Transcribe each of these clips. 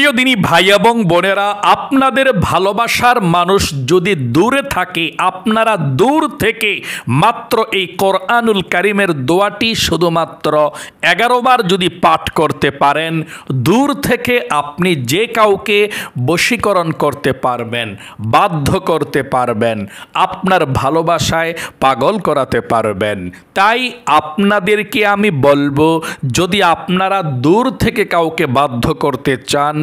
প্রিয় দিনী ভাই এবং বোনেরা আপনাদের ভালোবাসার মানুষ যদি দূরে থাকে আপনারা দূর থেকে মাত্র এই কোরআনুল কারিমের দোয়াটি শুধুমাত্র এগারোবার যদি পাঠ করতে পারেন দূর থেকে আপনি যে কাউকে বশীকরণ করতে পারবেন বাধ্য করতে পারবেন আপনার ভালোবাসায় পাগল করাতে পারবেন তাই আপনাদেরকে আমি বলবো যদি আপনারা দূর থেকে কাউকে বাধ্য করতে চান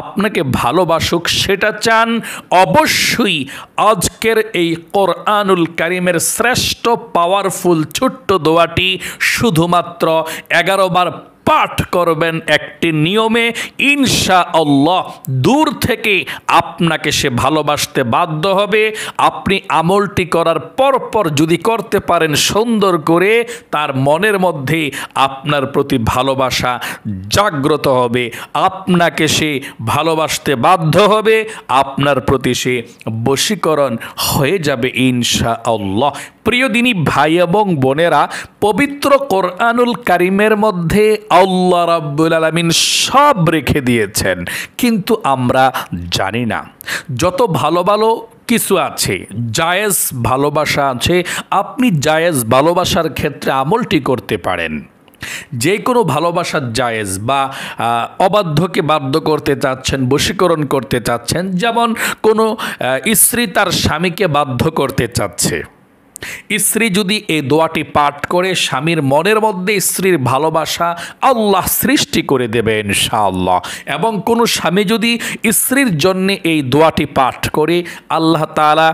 আপনাকে ভালোবাসুক সেটা চান অবশ্যই আজকের এই কোরআনুল কারিমের শ্রেষ্ঠ পাওয়ারফুল ছোট্ট দোয়াটি শুধুমাত্র এগারো বার পাঠ করবেন একটি নিয়মে ইনশা আল্লাহ দূর থেকে আপনাকে সে ভালোবাসতে বাধ্য হবে আপনি আমলটি করার পরপর যদি করতে পারেন সুন্দর করে তার মনের মধ্যে আপনার প্রতি ভালোবাসা জাগ্রত হবে আপনাকে সে ভালোবাসতে বাধ্য হবে আপনার প্রতি সে বশীকরণ হয়ে যাবে ইনশা আল্লাহ প্রিয় দিনী ভাই এবং বোনেরা পবিত্র কোরআনুল কারিমের মধ্যে আল্লাহ রাব্বুল আলমিন সব রেখে দিয়েছেন কিন্তু আমরা জানি না যত ভালো ভালো কিছু আছে জায়েজ ভালোবাসা আছে আপনি জায়েজ ভালোবাসার ক্ষেত্রে আমলটি করতে পারেন যে কোনো ভালোবাসার জায়েজ বা অবাধ্যকে বাধ্য করতে চাচ্ছেন বশীকরণ করতে চাচ্ছেন যেমন কোনো স্ত্রী তার স্বামীকে বাধ্য করতে চাচ্ছে স্ত্রী যদি এই দোয়াটি পাঠ করে স্বামীর মনের মধ্যে স্ত্রীর ভালোবাসা আল্লাহ সৃষ্টি করে দেবে ইনশাআল্লাহ এবং কোনো স্বামী যদি স্ত্রীর জন্য এই দোয়াটি পাঠ করে আল্লাহ তালা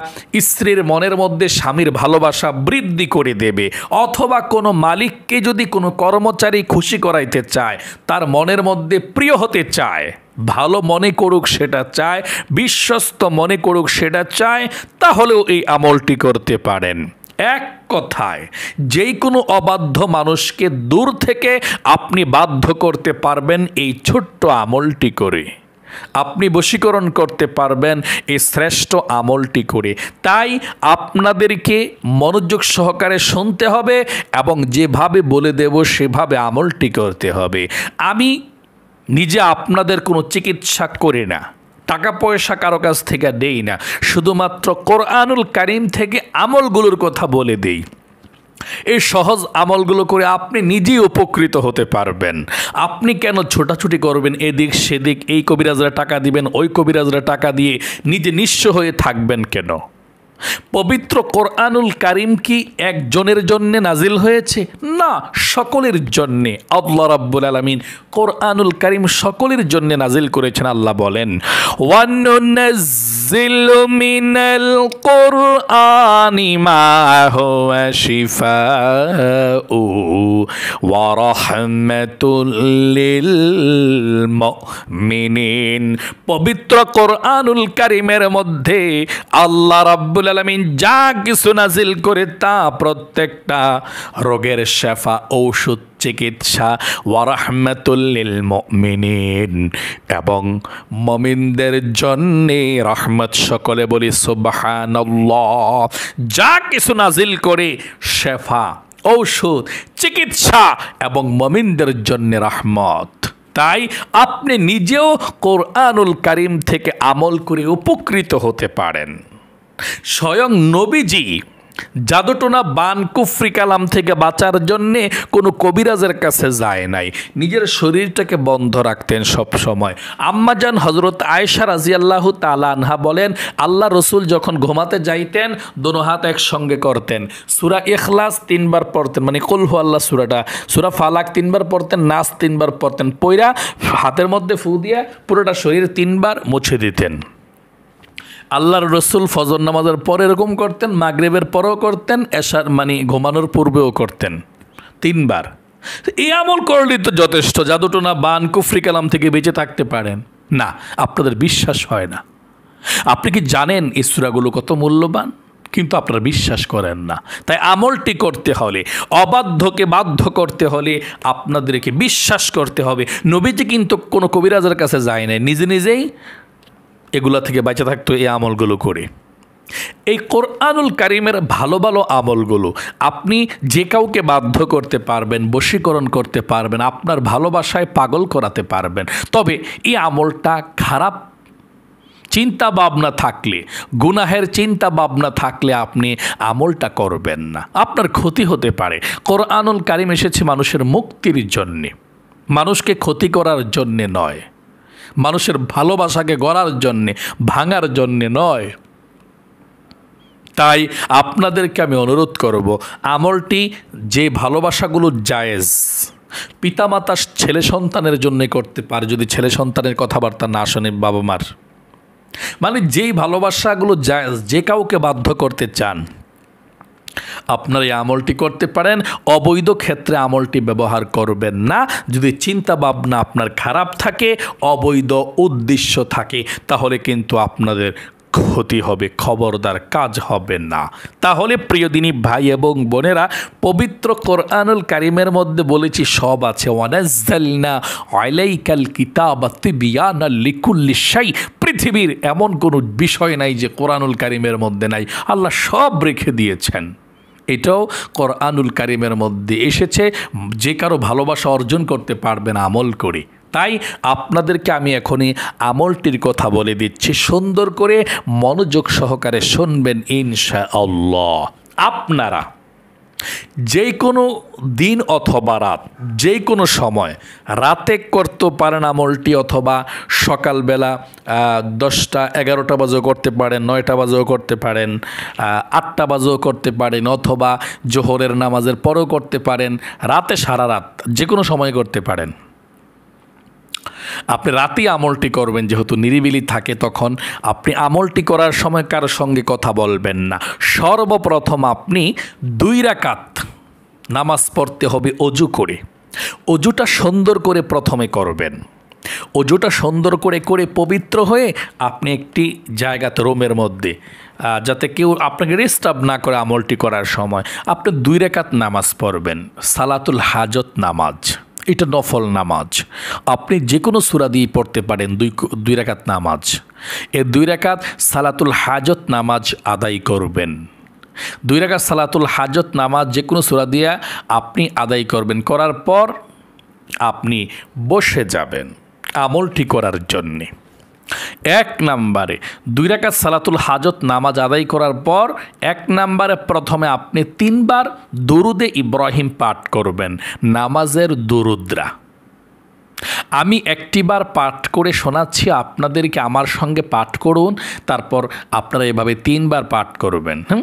স্ত্রীর মনের মধ্যে স্বামীর ভালোবাসা বৃদ্ধি করে দেবে অথবা কোনো মালিককে যদি কোনো কর্মচারী খুশি করাইতে চায় তার মনের মধ্যে প্রিয় হতে চায় ভালো মনে করুক সেটা চায় বিশ্বস্ত মনে করুক সেটা চায় তাহলেও এই আমলটি করতে পারেন এক কথায় যেই কোনো অবাধ্য মানুষকে দূর থেকে আপনি বাধ্য করতে পারবেন এই ছোট্ট আমলটি করে আপনি বশীকরণ করতে পারবেন এই শ্রেষ্ঠ আমলটি করে তাই আপনাদেরকে মনোযোগ সহকারে শুনতে হবে এবং যেভাবে বলে দেব সেভাবে আমলটি করতে হবে আমি নিজে আপনাদের কোনো চিকিৎসা করি না টাকা পয়সা কারো কাছ থেকে দেই না শুধুমাত্র কোরআনুল কারিম থেকে আমলগুলোর কথা বলে দেই এই সহজ আমলগুলো করে আপনি নিজেই উপকৃত হতে পারবেন আপনি কেন ছোটাছুটি করবেন এদিক সেদিক এই কবিরাজরা টাকা দিবেন ওই কবিরাজরা টাকা দিয়ে নিজে নিঃস্ব হয়ে থাকবেন কেন পবিত্র কোরআনুল কারিম কি একজনের জন্য নাজিল হয়েছে না সকলের জন্যে আল্লাহ রাব্বুল আলমিন কোরআনুল কারিম সকলের জন্য নাজিল করেছেন আল্লাহ বলেন ওয়ান نزل من القرآن ما هو شفاء ورحمة للمؤمنين পবিত্র কোরআনুল কারিমের মধ্যে আল্লাহ রাব্বুল আলমিন যা কিছু নাজিল করে তা প্রত্যেকটা রোগের শেফা ঔষধ চিকিৎসা ওয়ারাহমাতুল্লিল মিনীন এবং মমিনদের জন্যে রহমত সকলে বলি সুবাহান যা কিছু নাজিল করে শেফা ঔষধ চিকিৎসা এবং মমিনদের জন্য রহমত তাই আপনি নিজেও কোরআনুল করিম থেকে আমল করে উপকৃত হতে পারেন স্বয়ং নবীজি জাদুটোনা বান কুফরি কালাম থেকে বাঁচার জন্যে কোনো কবিরাজের কাছে যায় নাই নিজের শরীরটাকে বন্ধ রাখতেন সব সময় আম্মাজান হজরত আয়েশা রাজিয়াল্লাহ আনহা বলেন আল্লাহ রসুল যখন ঘুমাতে যাইতেন দোনো হাত একসঙ্গে করতেন সুরা এখলাস তিনবার পড়তেন মানে কলহু আল্লাহ সুরাটা সুরা ফালাক তিনবার পড়তেন নাচ তিনবার পড়তেন পৈরা হাতের মধ্যে ফু দিয়ে পুরোটা শরীর তিনবার মুছে দিতেন আল্লাহর রসুল ফজর নামাজের পর এরকম করতেন মাগরেবের পরেও করতেন এশার মানে ঘুমানোর পূর্বেও করতেন তিনবার এই আমল করলেই তো যথেষ্ট জাদুটোনা বান কুফরি কালাম থেকে বেঁচে থাকতে পারেন না আপনাদের বিশ্বাস হয় না আপনি কি জানেন ইসরাগুলো কত মূল্যবান কিন্তু আপনারা বিশ্বাস করেন না তাই আমলটি করতে হলে অবাধ্যকে বাধ্য করতে হলে আপনাদেরকে বিশ্বাস করতে হবে নবীজি কিন্তু কোনো কবিরাজের কাছে যায় নাই নিজে নিজেই এগুলা থেকে বেঁচে থাকতো এই আমলগুলো করে এই কোরআনুল কারিমের ভালো ভালো আমলগুলো আপনি যে কাউকে বাধ্য করতে পারবেন বশীকরণ করতে পারবেন আপনার ভালোবাসায় পাগল করাতে পারবেন তবে এই আমলটা খারাপ চিন্তা ভাবনা থাকলে গুনাহের চিন্তা ভাবনা থাকলে আপনি আমলটা করবেন না আপনার ক্ষতি হতে পারে কোরআনুল কারিম এসেছে মানুষের মুক্তির জন্যে মানুষকে ক্ষতি করার জন্যে নয় মানুষের ভালোবাসাকে গড়ার জন্যে ভাঙার জন্যে নয় তাই আপনাদেরকে আমি অনুরোধ করব আমলটি যে ভালোবাসাগুলো জায়েজ পিতামাতা ছেলে সন্তানের জন্য করতে পারে যদি ছেলে সন্তানের কথাবার্তা না শোনে বাবা মার মানে যেই ভালোবাসাগুলো জায়েজ যে কাউকে বাধ্য করতে চান আপনার এই আমলটি করতে পারেন অবৈধ ক্ষেত্রে আমলটি ব্যবহার করবেন না যদি চিন্তা ভাবনা আপনার খারাপ থাকে অবৈধ উদ্দেশ্য থাকে তাহলে কিন্তু আপনাদের ক্ষতি হবে খবরদার কাজ হবে না তাহলে প্রিয়দিনী ভাই এবং বোনেরা পবিত্র কোরআনুল কারিমের মধ্যে বলেছি সব আছে পৃথিবীর এমন কোনো বিষয় নাই যে কোরআনুল কারিমের মধ্যে নাই আল্লাহ সব রেখে দিয়েছেন এটাও কোরআনুল কারিমের মধ্যে এসেছে যে কারো ভালোবাসা অর্জন করতে পারবেন আমল করে তাই আপনাদেরকে আমি এখনই আমলটির কথা বলে দিচ্ছি সুন্দর করে মনোযোগ সহকারে শুনবেন ইনশা আল্লাহ আপনারা যে কোনো দিন অথবা রাত যে কোনো সময় রাতে করতে পারেন আমলটি অথবা সকালবেলা দশটা এগারোটা বাজেও করতে পারেন নয়টা বাজেও করতে পারেন আটটা বাজেও করতে পারেন অথবা জোহরের নামাজের পরেও করতে পারেন রাতে সারা রাত যে কোনো সময় করতে পারেন আপনি রাতেই আমলটি করবেন যেহেতু নিরিবিলি থাকে তখন আপনি আমলটি করার সময় কার সঙ্গে কথা বলবেন না সর্বপ্রথম আপনি দুই রাকাত নামাজ পড়তে হবে অজু করে অজুটা সুন্দর করে প্রথমে করবেন অজুটা সুন্দর করে করে পবিত্র হয়ে আপনি একটি জায়গাতে রোমের মধ্যে যাতে কেউ আপনাকে ডিস্টার্ব না করে আমলটি করার সময় আপনি দুই রেখাত নামাজ পড়বেন সালাতুল হাজত নামাজ এটা নফল নামাজ আপনি যে কোনো সুরা দিয়ে পড়তে পারেন দুই দুই রাকাত নামাজ এ দুই রাকাত সালাতুল হাজত নামাজ আদায় করবেন দুই রাকাত সালাতুল হাজত নামাজ যে কোনো সুরা দিয়া আপনি আদায় করবেন করার পর আপনি বসে যাবেন আমলটি করার জন্যে এক নাম্বারে দুই রাকাত সালাতুল হাজত নামাজ আদায় করার পর এক নাম্বারে প্রথমে আপনি তিনবার দরুদে ইব্রাহিম পাঠ করবেন নামাজের দরুদ্রা আমি একটিবার পাঠ করে শোনাচ্ছি আপনাদেরকে আমার সঙ্গে পাঠ করুন তারপর আপনারা এভাবে তিনবার পাঠ করবেন হুম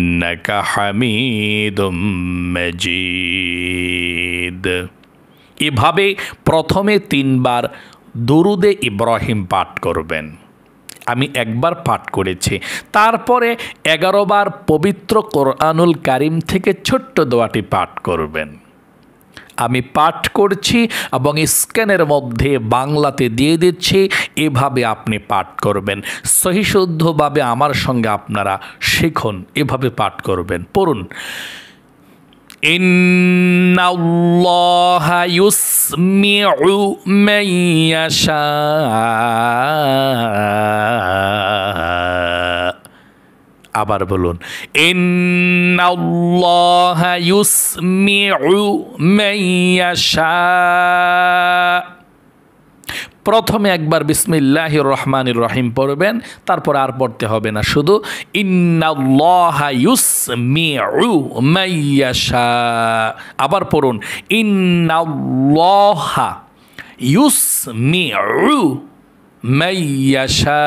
إنك حميد مجيد এভাবে প্রথমে তিনবার দুরুদে ইব্রাহিম পাঠ করবেন আমি একবার পাঠ করেছি তারপরে এগারোবার পবিত্র কোরআনুল কারিম থেকে ছোট্ট দোয়াটি পাঠ করবেন আমি পাঠ করছি এবং স্ক্যানের মধ্যে বাংলাতে দিয়ে দিচ্ছি এভাবে আপনি পাঠ করবেন সহিশুদ্ধভাবে আমার সঙ্গে আপনারা শিখুন এভাবে পাঠ করবেন পড়ুন إن الله আবার বলুন প্রথমে একবার বিসমিল্লাহ রহমান রহিম পড়বেন তারপর আর পড়তে হবে না শুধু ইন্নাল্লাহাইয়াশা আবার পড়ুন ইন্নাল্লাহা ইউসমিউ মাইয়াশা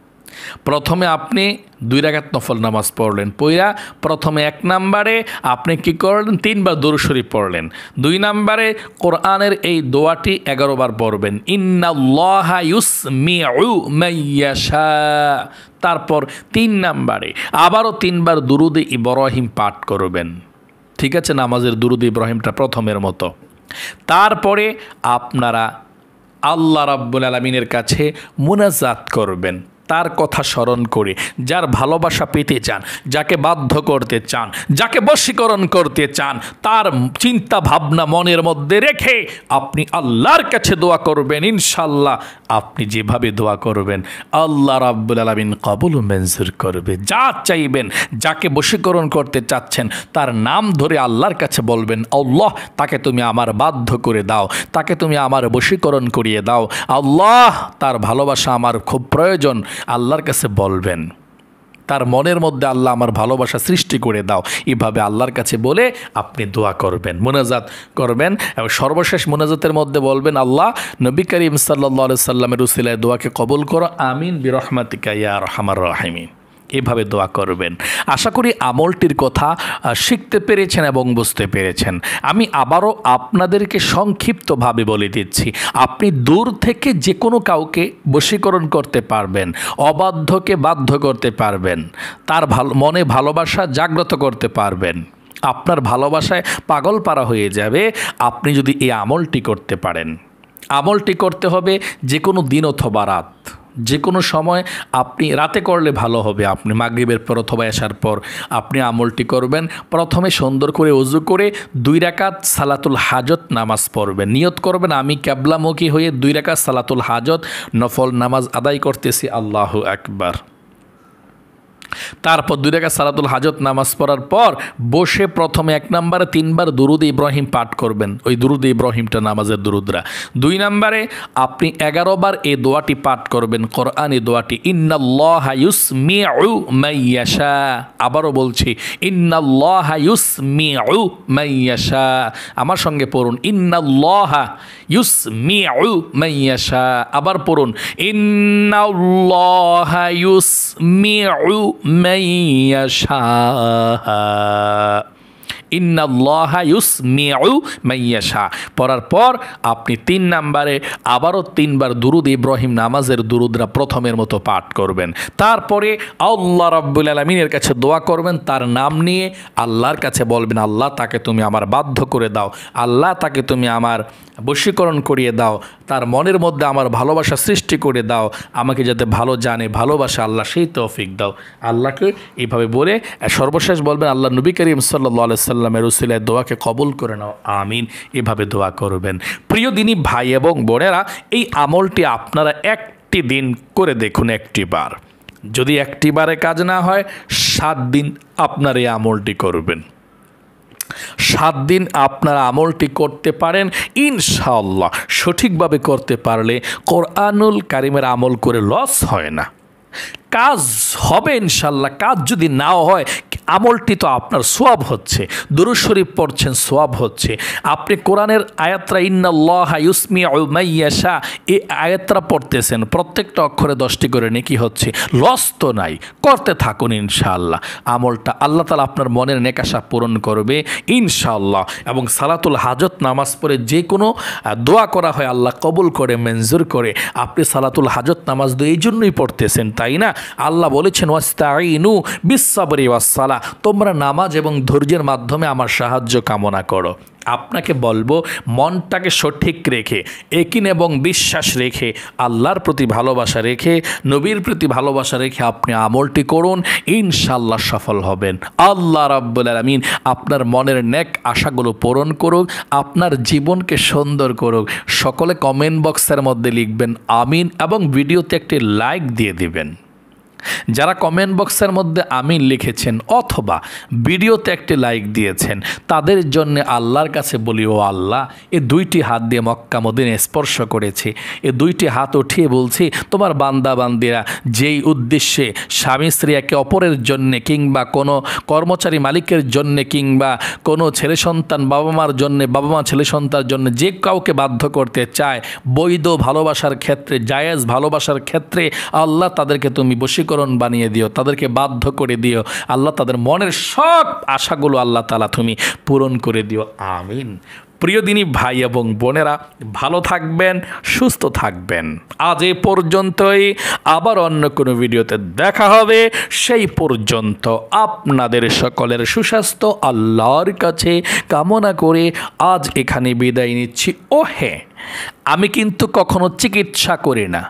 প্রথমে আপনি দুই রাগাত নফল নামাজ পড়লেন পইরা প্রথমে এক নাম্বারে আপনি কি করলেন তিনবার দুরুশরী পড়লেন দুই নাম্বারে কোরআনের এই দোয়াটি এগারো বার পড়বেন তারপর তিন নাম্বারে আবারও তিনবার দুরুদে ইব্রাহিম পাঠ করবেন ঠিক আছে নামাজের দুরুদ ইব্রাহিমটা প্রথমের মতো তারপরে আপনারা আল্লাহ রাব্বুল আলমিনের কাছে মুনাজাত করবেন তার কথা স্মরণ করে যার ভালোবাসা পেতে চান যাকে বাধ্য করতে চান যাকে বশীকরণ করতে চান তার চিন্তা ভাবনা মনের মধ্যে রেখে আপনি আল্লাহর কাছে দোয়া করবেন ইনশাল্লাহ আপনি যেভাবে দোয়া করবেন আল্লাহ রাব্বুল আলমিন কবুল মেনজুর করবে যা চাইবেন যাকে বশীকরণ করতে চাচ্ছেন তার নাম ধরে আল্লাহর কাছে বলবেন আল্লাহ তাকে তুমি আমার বাধ্য করে দাও তাকে তুমি আমার বশীকরণ করিয়ে দাও আল্লাহ তার ভালোবাসা আমার খুব প্রয়োজন আল্লাহর কাছে বলবেন তার মনের মধ্যে আল্লাহ আমার ভালোবাসা সৃষ্টি করে দাও এভাবে আল্লাহর কাছে বলে আপনি দোয়া করবেন মোনাজাত করবেন এবং সর্বশেষ মোনাজাতের মধ্যে বলবেন আল্লাহ নবী করিম সাল্লা সাল্লামের উসিলায় দোয়াকে কবল করো আমিন বিরহমাতিকা ইয়া রহমার রাহিমিন এভাবে দোয়া করবেন আশা করি আমলটির কথা শিখতে পেরেছেন এবং বুঝতে পেরেছেন আমি আবারও আপনাদেরকে সংক্ষিপ্তভাবে বলে দিচ্ছি আপনি দূর থেকে যে কোনো কাউকে বশীকরণ করতে পারবেন অবাধ্যকে বাধ্য করতে পারবেন তার ভালো মনে ভালোবাসা জাগ্রত করতে পারবেন আপনার ভালোবাসায় পাগল পারা হয়ে যাবে আপনি যদি এই আমলটি করতে পারেন আমলটি করতে হবে যে কোনো দিন অথবা রাত যে কোনো সময় আপনি রাতে করলে ভালো হবে আপনি মাগরীবের পর অথবা আসার পর আপনি আমলটি করবেন প্রথমে সুন্দর করে উজু করে দুই রাকাত সালাতুল হাজত নামাজ পড়বেন নিয়ত করবেন আমি ক্যাবলামুখী হয়ে দুই রাকাত সালাতুল হাজত নফল নামাজ আদায় করতেছি আল্লাহ একবার তারপর দুই রেখা সালাতুল হাজত নামাজ পড়ার পর বসে প্রথমে এক নম্বরে তিনবার দুরুদ ইব্রাহিম পাঠ করবেন ওই দুরুদ ইব্রাহিমটা নামাজের দুরুদরা দুই নম্বরে আপনি এগারো বার এই দোয়াটি পাঠ করবেন কোরআন এ দোয়াটি ইন্নাল্লাহায়ুস মিউ মাইয়াশা আবারও বলছি ইন্নাল্লাহায়ুস মিউ মাইয়াশা আমার সঙ্গে পড়ুন ইন্নাল্লাহা ইউস মিউ মাইয়াশা আবার পড়ুন ইন্নাল্লাহায়ুস মিউ মাইয়াশা পড়ার পর আপনি তিন নাম্বারে আবারও তিনবার দুরুদ ইব্রাহিম নামাজের দুরুদরা প্রথমের মতো পাঠ করবেন তারপরে আল্লাহ রব্বুল আলমিনের কাছে দোয়া করবেন তার নাম নিয়ে আল্লাহর কাছে বলবেন আল্লাহ তাকে তুমি আমার বাধ্য করে দাও আল্লাহ তাকে তুমি আমার বশীকরণ করিয়ে দাও তার মনের মধ্যে আমার ভালোবাসা সৃষ্টি করে দাও আমাকে যাতে ভালো জানে ভালোবাসা আল্লাহ সেই তৌফিক দাও আল্লাহকে এইভাবে বলে সর্বশেষ বলবেন আল্লাহ নবী করিম সাল্লা সাল্লামের রসুলের দোয়াকে কবল করে নাও আমিন এভাবে দোয়া করবেন প্রিয় দিনী ভাই এবং বোনেরা এই আমলটি আপনারা একটি দিন করে দেখুন একটি বার যদি একটি বারে কাজ না হয় সাত দিন আপনার এই আমলটি করবেন সাত দিন আপনার আমলটি করতে পারেন ইনশাল্লাহ সঠিকভাবে করতে পারলে কোরআনুল কারিমের আমল করে লস হয় না কাজ হবে ইনশাল্লাহ কাজ যদি নাও হয় আমলটি তো আপনার সোয়াব হচ্ছে দুরু শরীফ পড়ছেন সোয়াব হচ্ছে আপনি কোরআনের আয়াত্রা ইন্নাল্লাহা ইউসমি এ আয়াত্রা পড়তেছেন প্রত্যেকটা অক্ষরে দশটি করে নেকি হচ্ছে লস তো নাই করতে থাকুন ইনশাআল্লাহ আমলটা আল্লাহ তালা আপনার মনের নেকাশা পূরণ করবে ইনশাআল্লাহ এবং সালাতুল হাজত নামাজ পড়ে যে কোনো দোয়া করা হয় আল্লাহ কবুল করে মেনজুর করে আপনি সালাতুল হাজত নামাজ এই জন্যই পড়তেছেন তাই না আল্লাহ বলেছেন ওয়াস্তাইনু বিশ্বাবরী ওয়াসালা তোমরা নামাজ এবং ধৈর্যের মাধ্যমে আমার সাহায্য কামনা করো আপনাকে বলবো মনটাকে সঠিক রেখে একিন এবং বিশ্বাস রেখে আল্লাহর প্রতি ভালোবাসা রেখে নবীর প্রতি ভালোবাসা রেখে আপনি আমলটি করুন ইনশাল্লাহ সফল হবেন আল্লাহ রাব্বুল আলমিন আপনার মনের ন্যাক আশাগুলো পূরণ করুক আপনার জীবনকে সুন্দর করুক সকলে কমেন্ট বক্সের মধ্যে লিখবেন আমিন এবং ভিডিওতে একটি লাইক দিয়ে দিবেন যারা কমেন্ট বক্সের মধ্যে আমিন লিখেছেন অথবা ভিডিওতে একটি লাইক দিয়েছেন তাদের জন্য আল্লাহর কাছে বলি ও আল্লাহ এ দুইটি হাত দিয়ে মক্কা মদিনে স্পর্শ করেছি এ দুইটি হাত উঠিয়ে বলছি তোমার বান্দা বান্দিরা যেই উদ্দেশ্যে স্বামী স্ত্রী একে অপরের জন্যে কিংবা কোনো কর্মচারী মালিকের জন্যে কিংবা কোনো ছেলে সন্তান বাবা মার জন্যে বাবা মা ছেলে সন্তানের জন্য যে কাউকে বাধ্য করতে চায় বৈধ ভালোবাসার ক্ষেত্রে জায়েজ ভালোবাসার ক্ষেত্রে আল্লাহ তাদেরকে তুমি বসি সমীকরণ বানিয়ে দিও তাদেরকে বাধ্য করে দিও আল্লাহ তাদের মনের সব আশাগুলো আল্লাহ তালা তুমি পূরণ করে দিও আমিন প্রিয় দিনী ভাই এবং বোনেরা ভালো থাকবেন সুস্থ থাকবেন আজ এ পর্যন্তই আবার অন্য কোনো ভিডিওতে দেখা হবে সেই পর্যন্ত আপনাদের সকলের সুস্বাস্থ্য আল্লাহর কাছে কামনা করে আজ এখানে বিদায় নিচ্ছি ও হ্যাঁ আমি কিন্তু কখনো চিকিৎসা করি না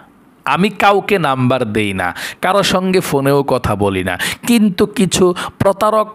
আমি কাউকে নাম্বার দেই না কারো সঙ্গে ফোনেও কথা বলি না কিন্তু কিছু প্রতারক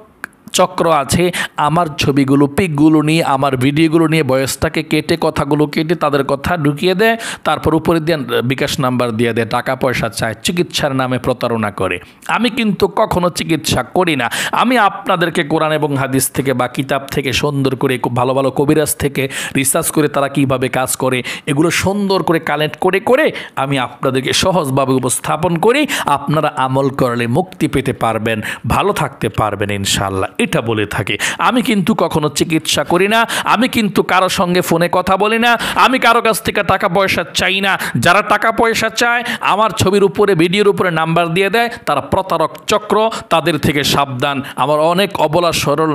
চক্র আছে আমার ছবিগুলো পিকগুলো নিয়ে আমার ভিডিওগুলো নিয়ে বয়সটাকে কেটে কথাগুলো কেটে তাদের কথা ঢুকিয়ে দেয় তারপর উপরে দিয়ে বিকাশ নাম্বার দিয়ে দেয় টাকা পয়সা চায় চিকিৎসার নামে প্রতারণা করে আমি কিন্তু কখনো চিকিৎসা করি না আমি আপনাদেরকে কোরআন এবং হাদিস থেকে বা কিতাব থেকে সুন্দর করে ভালো ভালো কবিরাজ থেকে রিসার্চ করে তারা কিভাবে কাজ করে এগুলো সুন্দর করে কালেক্ট করে করে আমি আপনাদেরকে সহজভাবে উপস্থাপন করি আপনারা আমল করলে মুক্তি পেতে পারবেন ভালো থাকতে পারবেন ইনশাল্লাহ এটা বলে থাকে আমি কিন্তু কখনো চিকিৎসা করি না আমি কিন্তু কারো সঙ্গে ফোনে কথা বলি না আমি কারো কাছ থেকে টাকা পয়সা চাই না যারা টাকা পয়সা চায় আমার ছবির উপরে ভিডিওর উপরে নাম্বার দিয়ে দেয় তারা প্রতারক চক্র তাদের থেকে সাবধান আমার অনেক অবলা সরল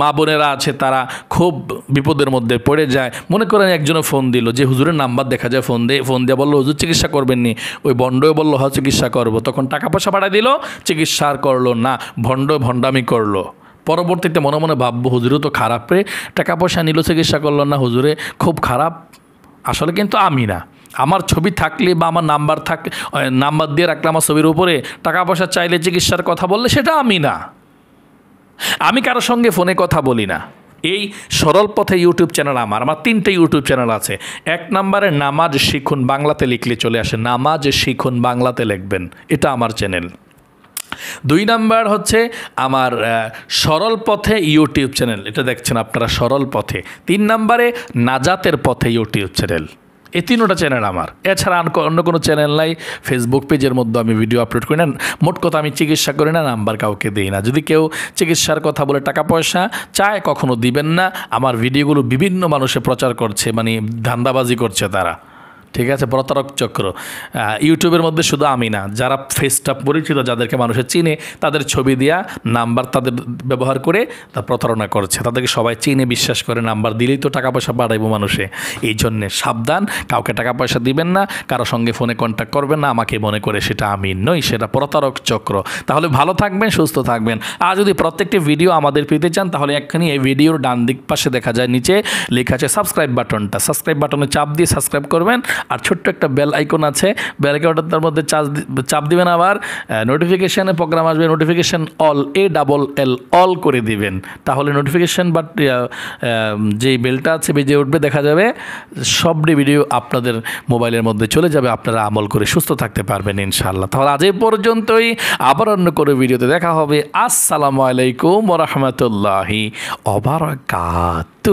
মা বোনেরা আছে তারা খুব বিপদের মধ্যে পড়ে যায় মনে করেন একজনে ফোন দিল যে হুজুরের নাম্বার দেখা যায় ফোন দিয়ে ফোন দিয়ে বললো হুজুর চিকিৎসা করবেননি ওই ভণ্ডয় বললো হ হ্যাঁ, চিকিৎসা করবো তখন টাকা পয়সা পাঠায় দিল চিকিৎসা করলো না ভণ্ড ভণ্ডামি করলো পরবর্তীতে মনে মনে ভাববো হুজুরও তো খারাপ রে টাকা পয়সা নিল চিকিৎসা করলো না হুজুরে খুব খারাপ আসলে কিন্তু আমি না আমার ছবি থাকলে বা আমার নাম্বার থাক নাম্বার দিয়ে রাখলে আমার ছবির উপরে টাকা পয়সা চাইলে চিকিৎসার কথা বললে সেটা আমি না আমি কারো সঙ্গে ফোনে কথা বলি না এই সরল পথে ইউটিউব চ্যানেল আমার আমার তিনটে ইউটিউব চ্যানেল আছে এক নম্বরে নামাজ শিখুন বাংলাতে লিখলে চলে আসে নামাজ শিখুন বাংলাতে লিখবেন এটা আমার চ্যানেল দুই নাম্বার হচ্ছে আমার সরল পথে ইউটিউব চ্যানেল এটা দেখছেন আপনারা সরল পথে তিন নাম্বারে নাজাতের পথে ইউটিউব চ্যানেল এই তিনোটা চ্যানেল আমার এছাড়া অন্য কোনো চ্যানেল নাই ফেসবুক পেজের মধ্যে আমি ভিডিও আপলোড করি না মোট কথা আমি চিকিৎসা করি না নাম্বার কাউকে দিই না যদি কেউ চিকিৎসার কথা বলে টাকা পয়সা চায় কখনো দিবেন না আমার ভিডিওগুলো বিভিন্ন মানুষে প্রচার করছে মানে ধান্দাবাজি করছে তারা ঠিক আছে প্রতারক চক্র ইউটিউবের মধ্যে শুধু আমি না যারা ফেসটা পরিচিত যাদেরকে মানুষের চিনে তাদের ছবি দিয়া নাম্বার তাদের ব্যবহার করে তা প্রতারণা করছে তাদেরকে সবাই চিনে বিশ্বাস করে নাম্বার দিলেই তো টাকা পয়সা বাড়াইবো মানুষে এই জন্যে সাবধান কাউকে টাকা পয়সা দিবেন না কারো সঙ্গে ফোনে কন্ট্যাক্ট করবেন না আমাকে মনে করে সেটা আমি নই সেটা প্রতারক চক্র তাহলে ভালো থাকবেন সুস্থ থাকবেন আর যদি প্রত্যেকটি ভিডিও আমাদের পেতে চান তাহলে একখানি এই ভিডিওর ডান দিক পাশে দেখা যায় নিচে লেখা আছে সাবস্ক্রাইব বাটনটা সাবস্ক্রাইব বাটনে চাপ দিয়ে সাবস্ক্রাইব করবেন আর ছোট্ট একটা বেল আইকন আছে বেল আইকনটার মধ্যে চার্জ চাপ দিবেন আবার নোটিফিকেশানে প্রোগ্রাম আসবে notification all A double L all করে দিবেন তাহলে নোটিফিকেশান বা যে বেলটা আছে বেজে উঠবে দেখা যাবে সবটি ভিডিও আপনাদের মোবাইলের মধ্যে চলে যাবে আপনারা আমল করে সুস্থ থাকতে পারবেন ইনশাআল্লাহ তাহলে আজ এই পর্যন্তই আবার অন্য কোনো ভিডিওতে দেখা হবে আসসালামু আলাইকুম রহমতুল্লাহি অবারকাত